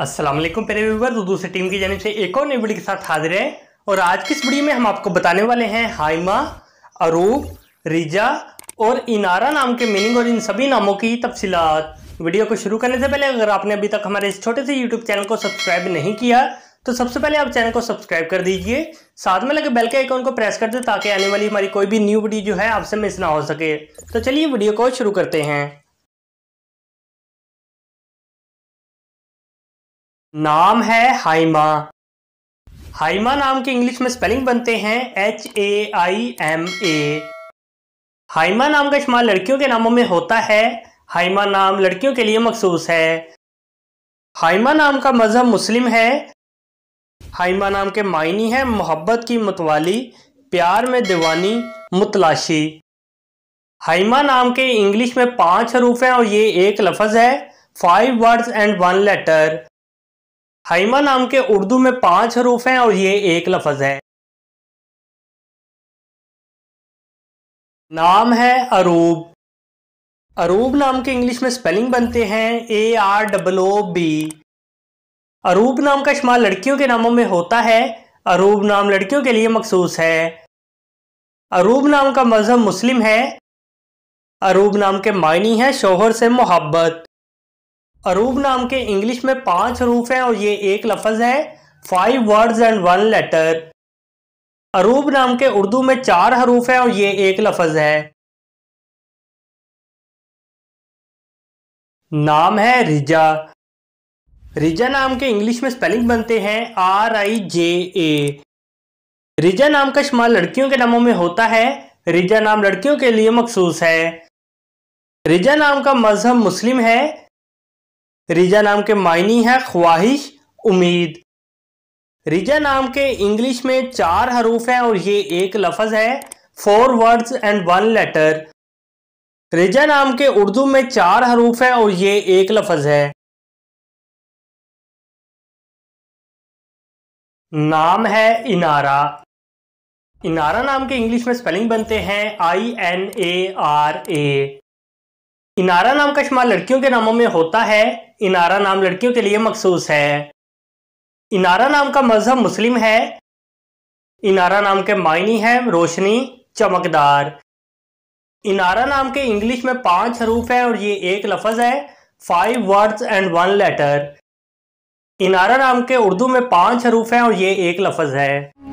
अस्सलाम वालेकुम प्यारे व्यूवर तो दूसरी टीम की जानब से एक और नई वीडियो के साथ हाजिर हैं और आज की इस वीडियो में हम आपको बताने वाले हैं हाइमा अरूब रिजा और इनारा नाम के मीनिंग और इन सभी नामों की तफसीत वीडियो को शुरू करने से पहले अगर आपने अभी तक हमारे इस छोटे से यूट्यूब चैनल को सब्सक्राइब नहीं किया तो सबसे पहले आप चैनल को सब्सक्राइब कर दीजिए साथ में लगे बेल के आइकॉन को प्रेस कर दें ताकि आने वाली हमारी कोई भी न्यू वीडियो जो है आपसे मिस ना हो सके तो चलिए वीडियो को शुरू करते हैं नाम है हाइमा हाइमा नाम के इंग्लिश में स्पेलिंग बनते हैं H A I M A हाइमा नाम का इस्तेमाल लड़कियों के नामों में होता है हाइमा नाम लड़कियों के लिए मखसूस है हाइमा नाम का मज़हब मुस्लिम है हाइमा नाम के मायनी है मोहब्बत की मतवाली प्यार में दीवानी मुतलाशी हाइमा नाम के इंग्लिश में पांच रूफ हैं और ये एक लफज है five words and one letter Haima नाम के उर्दू में पांच हरूफ हैं और ये एक लफज है नाम है अरूब अरूब नाम के इंग्लिश में स्पेलिंग बनते हैं A R double O B Arub नाम का शुमार लड़कियों के नामों में होता है अरूब नाम लड़कियों के लिए मखसूस है अरूब नाम का मजहब मुस्लिम है अरूब नाम के मायनी है शोहर से मोहब्बत अरूब नाम के इंग्लिश में पांच हरूफ हैं और ये एक लफज है five words and one letter Arub नाम के उर्दू में चार हरूफ हैं और ये एक लफज है नाम है रिजा रिजा नाम के इंग्लिश में स्पेलिंग बनते हैं आर आई जे ए रिजा नाम का शुमार लड़कियों के नामों में होता है रिजा नाम लड़कियों के लिए मखसूस है रिजा नाम का मजहब मुस्लिम है रिजा नाम के मायनी है ख्वाहिश उम्मीद रिजा नाम के इंग्लिश में चार हरूफ हैं और ये एक लफज है four words and one letter Riza नाम के उर्दू में चार हरूफ हैं और ये एक लफज है नाम है इनारा इनारा नाम के इंग्लिश में स्पेलिंग बनते हैं I N A R A Inara नाम का शुमार लड़कियों के नामों में होता है इनारा नाम लड़कियों के लिए मखसूस है इनारा नाम का मजहब मुस्लिम है इनारा नाम के मायनी है रोशनी चमकदार इनारा नाम के इंग्लिश में पांच हरूफ है और ये एक लफज है five words and one letter Inara नाम के उर्दू में पांच हरूफ है और ये एक लफज है